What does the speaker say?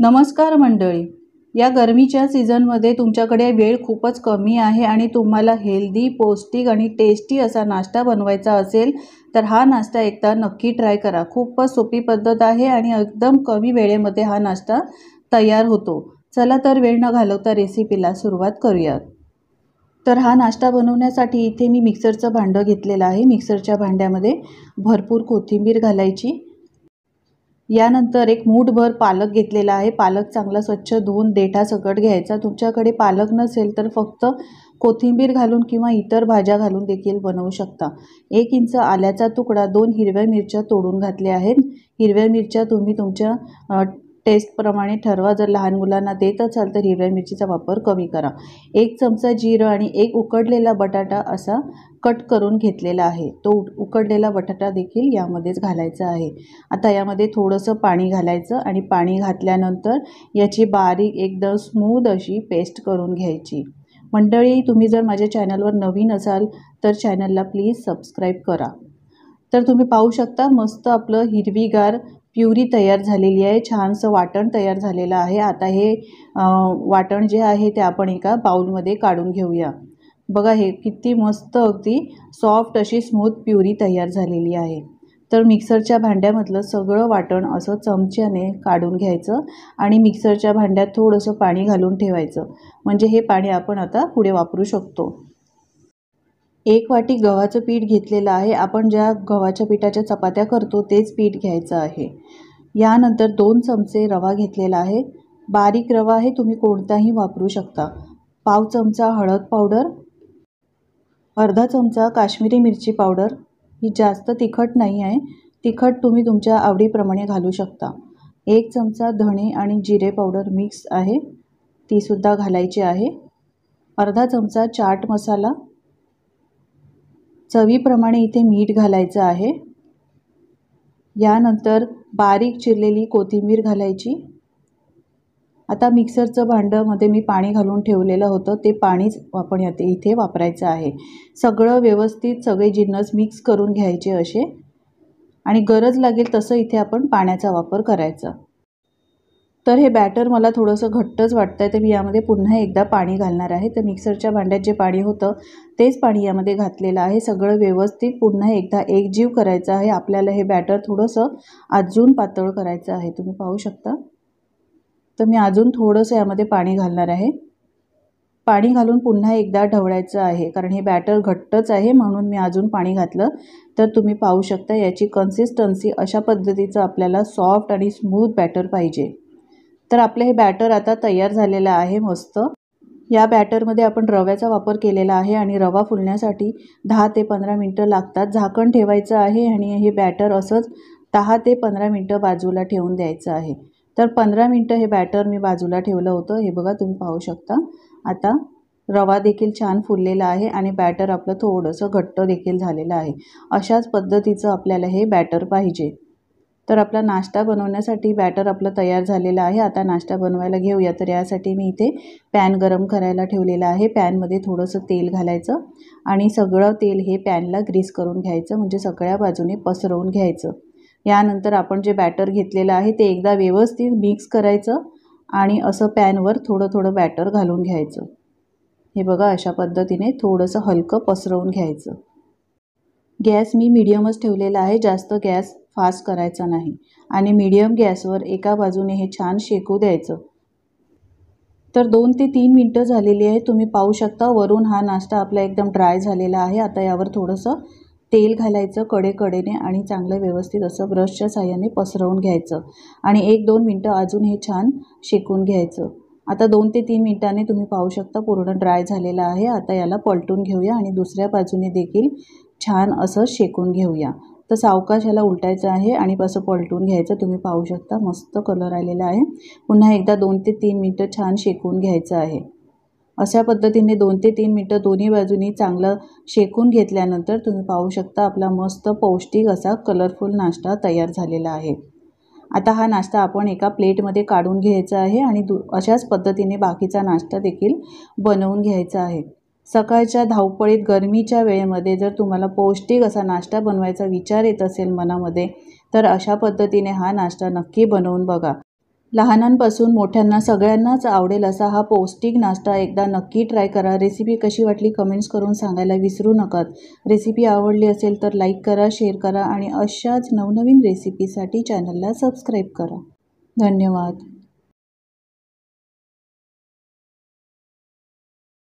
नमस्कार मंडळी या गरमीच्या सीझनमध्ये तुमच्याकडे वेळ खूपच कमी आहे आणि तुम्हाला हेल्दी पौष्टिक आणि टेस्टी असा नाश्ता बनवायचा असेल तर हा नाश्ता एकदा नक्की ट्राय करा खूपच सोपी पद्धत आहे आणि एकदम कमी वेळेमध्ये हा नाश्ता तयार होतो चला तर वेळ न घालवता रेसिपीला सुरुवात करूयात तर हा नाश्ता बनवण्यासाठी इथे मी मिक्सरचं भांडं घेतलेलं आहे मिक्सरच्या भांड्यामध्ये भरपूर कोथिंबीर घालायची यानंतर एक मूठभर पालक घेतलेला आहे पालक चांगला स्वच्छ धुवून देठासकट घ्यायचा तुमच्याकडे पालक नसेल तर फक्त कोथिंबीर घालून किंवा इतर भाज्या घालून देखील बनवू शकता एक इंच आल्याचा तुकडा दोन हिरव्या मिरच्या तोडून घातल्या आहेत हिरव्या मिरच्या तुम्ही तुमच्या टेस्टप्रमाणे ठरवा जर लहान मुलांना देत असाल तर हिरव्या मिरचीचा वापर कमी करा एक चमचा जिरं आणि एक उकडलेला बटाटा असा कट करून घेतलेला आहे तो उकडलेला बटाटा देखील यामध्येच घालायचा आहे आता यामध्ये थोडंसं पाणी घालायचं आणि पाणी घातल्यानंतर याची बारीक एकदम स्मूद अशी पेस्ट करून घ्यायची मंडळी तुम्ही जर माझ्या चॅनलवर नवीन असाल तर चॅनलला प्लीज सबस्क्राईब करा तर तुम्ही पाहू शकता मस्त आपलं हिरवीगार प्युरी तयार झालेली आहे छानसं वाटण तयार झालेलं आहे आता हे वाटण जे आहे ते आपण एका बाऊलमध्ये काढून घेऊया बघा हे किती मस्त अगदी सॉफ्ट अशी स्मूथ प्युरी तयार झालेली आहे तर मिक्सरच्या भांड्यामधलं सगळं वाटण असं चमच्याने काढून घ्यायचं आणि मिक्सरच्या भांड्यात थोडंसं पाणी घालून ठेवायचं म्हणजे हे पाणी आपण आता पुढे वापरू शकतो एक वाटी गव्हाचं पीठ घेतलेलं आहे आपण ज्या गव्हाच्या पिठाच्या चपात्या करतो तेच पीठ घ्यायचं आहे यानंतर दोन चमचे रवा घेतलेला आहे बारीक रवा हे तुम्ही कोणताही वापरू शकता पाव चमचा हळद पावडर अर्धा चमचा काश्मीरी मिरची पावडर ही जास्त तिखट नाही आहे तिखट तुम्ही तुमच्या आवडीप्रमाणे घालू शकता एक चमचा धणे आणि जिरे पावडर मिक्स आहे तीसुद्धा घालायची आहे अर्धा चमचा चाट मसाला चवीप्रमाणे इथे मीठ घालायचं आहे यानंतर बारीक चिरलेली कोथिंबीर घालायची आता मिक्सरचं भांडंमध्ये मी पाणी घालून ठेवलेलं होतं ते पाणीच आपण याते इथे वापरायचं आहे सगळं व्यवस्थित सगळे जिन्नस मिक्स करून घ्यायचे असे आणि गरज लागेल तसं इथे आपण पाण्याचा वापर करायचा तर हे बॅटर मला थोडंसं घट्टच वाटतं आहे तर मी यामध्ये पुन्हा एकदा पाणी घालणार आहे तर मिक्सरच्या भांड्यात जे पाणी होतं तेच पाणी यामध्ये घातलेलं आहे सगळं व्यवस्थित पुन्हा एकदा एकजीव करायचं आहे आपल्याला हे बॅटर थोडंसं अजून पातळ करायचं आहे तुम्ही पाहू शकता तर मी अजून थोडंसं यामध्ये पाणी घालणार आहे पाणी घालून पुन्हा एकदा ढवळायचं आहे कारण हे बॅटर घट्टच आहे म्हणून मी अजून पाणी घातलं तर तुम्ही पाहू शकता याची कन्सिस्टन्सी अशा पद्धतीचं आपल्याला सॉफ्ट आणि स्मूथ बॅटर पाहिजे तर आपलं हे बॅटर आता तयार झालेलं आहे मस्त या बॅटरमध्ये आपण रव्याचा वापर केलेला आहे आणि रवा फुलण्यासाठी दहा ते पंधरा मिनटं लागतात झाकण ठेवायचं आहे आणि हे बॅटर असंच दहा ते पंधरा मिनटं बाजूला ठेवून द्यायचं आहे तर पंधरा मिनटं हे बॅटर मी बाजूला ठेवलं होतं हे बघा तुम्ही पाहू शकता आता रवा देखील छान फुललेला आहे आणि बॅटर आपलं थोडंसं घट्ट देखील झालेलं आहे अशाच पद्धतीचं आपल्याला हे बॅटर पाहिजे तर आपला नाश्ता बनवण्यासाठी बॅटर आपलं तयार झालेलं आहे आता नाश्ता बनवायला घेऊया तर यासाठी मी इथे पॅन गरम करायला ठेवलेलं आहे पॅनमध्ये थोडंसं तेल घालायचं आणि सगळं तेल हे पॅनला ग्रीस करून घ्यायचं म्हणजे सगळ्या बाजूने पसरवून घ्यायचं यानंतर आपण जे बॅटर घेतलेलं आहे ते एकदा व्यवस्थित मिक्स करायचं आणि असं पॅनवर थोडं थोडं बॅटर घालून घ्यायचं हे बघा अशा पद्धतीने थोडंसं हलकं पसरवून घ्यायचं गॅस मी मीडियमच ठेवलेला आहे जास्त गॅस फास्ट करायचा नाही आणि मीडियम गॅसवर एका बाजूने हे छान शेकू द्यायचं तर दोन ते तीन मिनटं झालेली आहे तुम्ही पाहू शकता वरून हा नाश्ता आपला एकदम ड्राय झालेला आहे आता यावर थोडंसं तेल घालायचं कडेकडेने आणि चांगलं व्यवस्थित असं ब्रशच्या साह्याने पसरवून घ्यायचं आणि एक दोन मिनटं अजून हे छान शेकून घ्यायचं आता दोन ते तीन मिनटाने तुम्ही पाहू शकता पूर्ण ड्राय झालेला आहे आता याला पलटून घेऊया आणि दुसऱ्या बाजूने देखील छान असं शेकून घेऊया तर सावकाश याला उलटायचं आहे आणि असं पलटून घ्यायचं तुम्ही पाहू शकता मस्त कलर आलेला आहे पुन्हा एकदा दोन ते तीन मिनटं छान शेकून घ्यायचं आहे अशा पद्धतीने दोन ते तीन मिनटं दोन्ही बाजूनी चांगलं शेकून घेतल्यानंतर तुम्ही पाहू शकता आपला मस्त पौष्टिक असा कलरफुल नाश्ता तयार झालेला आहे आता हा नाश्ता आपण एका प्लेटमध्ये काढून घ्यायचा आहे आणि दु अशाच पद्धतीने बाकीचा नाश्ता देखील बनवून घ्यायचा आहे सकाळच्या धावपळीत गरमीच्या वेळेमध्ये जर तुम्हाला पौष्टिक असा नाश्ता बनवायचा विचार येत असेल मनामध्ये तर अशा पद्धतीने हा नाश्ता नक्की बनवून बघा लहानांपासून मोठ्यांना सगळ्यांनाच आवडेल असा हा पौष्टिक नाश्ता एकदा नक्की ट्राय करा रेसिपी कशी वाटली कमेंट्स करून सांगायला विसरू नका रेसिपी आवडली असेल तर लाईक करा शेअर करा आणि अशाच नवनवीन रेसिपीसाठी चॅनलला सबस्क्राईब करा धन्यवाद